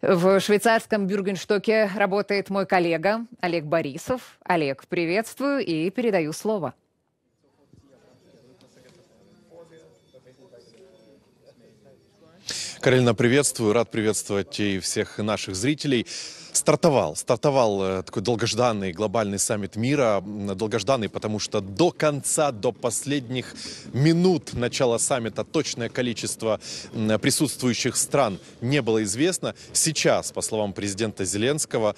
В швейцарском Бюргенштоке работает мой коллега Олег Борисов. Олег, приветствую и передаю слово. Карелина, приветствую. Рад приветствовать и всех наших зрителей. Стартовал, стартовал э, такой долгожданный глобальный саммит мира. Долгожданный, потому что до конца, до последних минут начала саммита точное количество присутствующих стран не было известно. Сейчас, по словам президента Зеленского,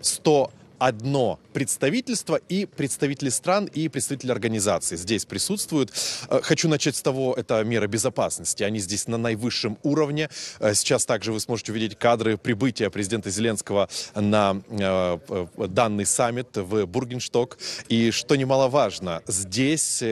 100 э, одно представительство и представители стран, и представители организаций здесь присутствуют. Э, хочу начать с того, это меры безопасности. Они здесь на наивысшем уровне. Э, сейчас также вы сможете увидеть кадры прибытия президента Зеленского на э, данный саммит в Бургеншток. И что немаловажно, здесь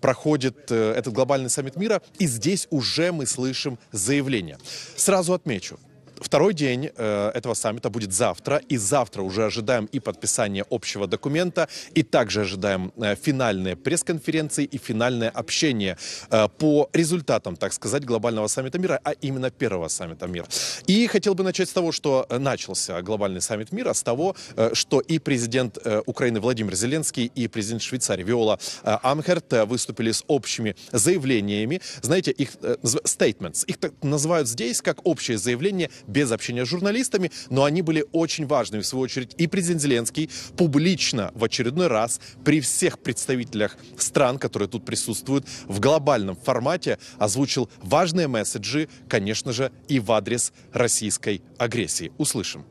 проходит этот глобальный саммит мира, и здесь уже мы слышим заявление. Сразу отмечу, Второй день э, этого саммита будет завтра, и завтра уже ожидаем и подписание общего документа, и также ожидаем э, финальные пресс-конференции и финальное общение э, по результатам, так сказать, глобального саммита мира, а именно первого саммита мира. И хотел бы начать с того, что начался глобальный саммит мира, с того, что и президент Украины Владимир Зеленский, и президент Швейцарии Виола э, Амхерт выступили с общими заявлениями, знаете, их statements, их так называют здесь как общее заявление без общения с журналистами, но они были очень важными, в свою очередь. И президент Зеленский публично в очередной раз при всех представителях стран, которые тут присутствуют, в глобальном формате озвучил важные месседжи, конечно же, и в адрес российской агрессии. Услышим.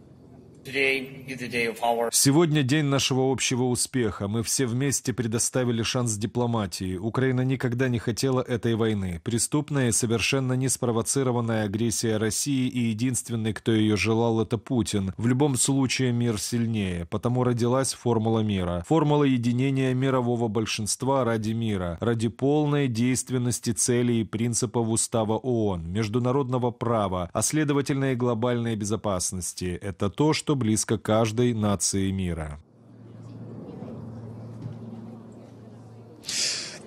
Сегодня день нашего общего успеха. Мы все вместе предоставили шанс дипломатии. Украина никогда не хотела этой войны. Преступная и совершенно неспровоцированная агрессия России и единственный, кто ее желал, это Путин. В любом случае мир сильнее, потому родилась формула мира. Формула единения мирового большинства ради мира, ради полной действенности целей и принципов Устава ООН, международного права, а следовательно и глобальной безопасности. Это то, что близко каждой нации мира.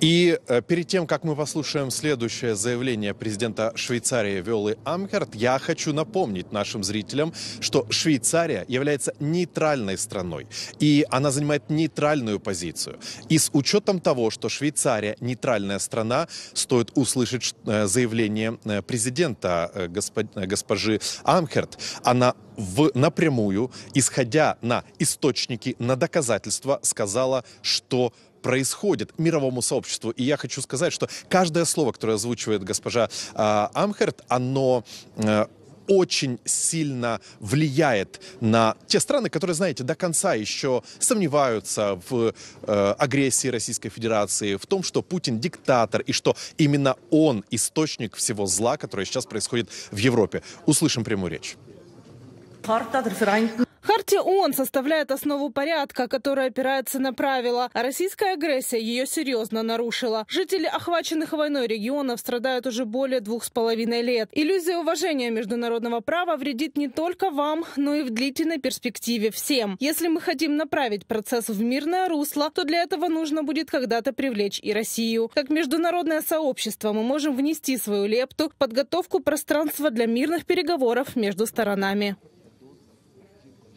И э, перед тем, как мы послушаем следующее заявление президента Швейцарии Виолы Амхерт, я хочу напомнить нашим зрителям, что Швейцария является нейтральной страной, и она занимает нейтральную позицию. И с учетом того, что Швейцария нейтральная страна, стоит услышать э, заявление э, президента госпожи Амхерт. Она в, напрямую, исходя на источники, на доказательства, сказала, что происходит мировому сообществу. И я хочу сказать, что каждое слово, которое озвучивает госпожа э, Амхерт, оно э, очень сильно влияет на те страны, которые, знаете, до конца еще сомневаются в э, агрессии Российской Федерации, в том, что Путин диктатор и что именно он источник всего зла, которое сейчас происходит в Европе. Услышим прямую речь. Хартия ООН составляет основу порядка, который опирается на правила, а российская агрессия ее серьезно нарушила. Жители охваченных войной регионов страдают уже более двух с половиной лет. Иллюзия уважения международного права вредит не только вам, но и в длительной перспективе всем. Если мы хотим направить процесс в мирное русло, то для этого нужно будет когда-то привлечь и Россию. Как международное сообщество мы можем внести свою лепту в подготовку пространства для мирных переговоров между сторонами.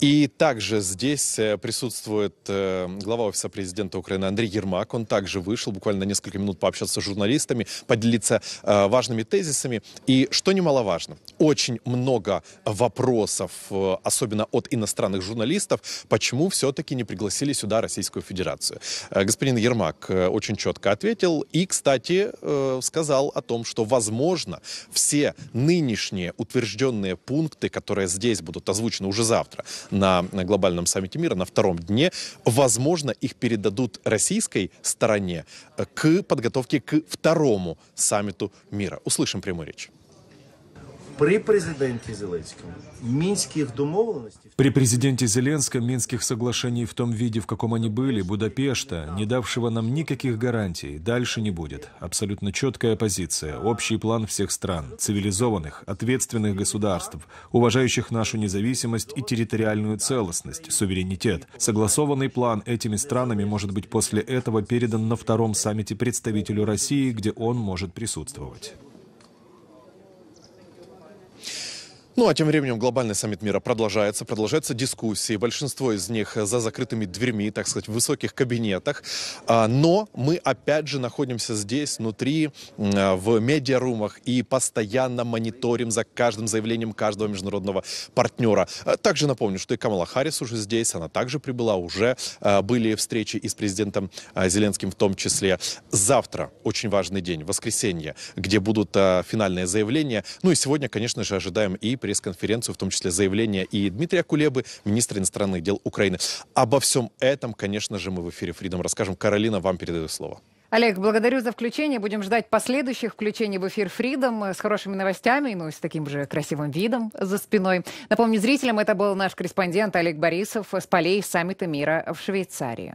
И также здесь э, присутствует э, глава Офиса президента Украины Андрей Ермак. Он также вышел буквально на несколько минут пообщаться с журналистами, поделиться э, важными тезисами. И что немаловажно, очень много вопросов, особенно от иностранных журналистов, почему все-таки не пригласили сюда Российскую Федерацию. Господин Ермак очень четко ответил и, кстати, сказал о том, что, возможно, все нынешние утвержденные пункты, которые здесь будут озвучены уже завтра, на глобальном саммите мира на втором дне. Возможно, их передадут российской стороне э, к подготовке к второму саммиту мира. Услышим прямую речь. При президенті Зеленському минских домовленностей... При президенте Зеленском Минских соглашений в том виде, в каком они были, Будапешта, не давшего нам никаких гарантий, дальше не будет. Абсолютно четкая позиция, общий план всех стран, цивилизованных, ответственных государств, уважающих нашу независимость и территориальную целостность, суверенитет. Согласованный план этими странами может быть после этого передан на втором саммите представителю России, где он может присутствовать. Ну а тем временем глобальный саммит мира продолжается, продолжаются дискуссии, большинство из них за закрытыми дверьми, так сказать, в высоких кабинетах. А, но мы опять же находимся здесь, внутри, а, в медиарумах и постоянно мониторим за каждым заявлением каждого международного партнера. А, также напомню, что и Камала Харрис уже здесь, она также прибыла, уже были встречи и с президентом Зеленским в том числе. Завтра очень важный день, воскресенье, где будут финальные заявления. Ну и сегодня, конечно же, ожидаем и президента пресс-конференцию, в том числе заявление и Дмитрия Кулебы, министра иностранных дел Украины. Обо всем этом, конечно же, мы в эфире Freedom расскажем. Каролина, вам передаю слово. Олег, благодарю за включение. Будем ждать последующих включений в эфир Freedom с хорошими новостями, ну и с таким же красивым видом за спиной. Напомню зрителям, это был наш корреспондент Олег Борисов с полей саммита мира в Швейцарии.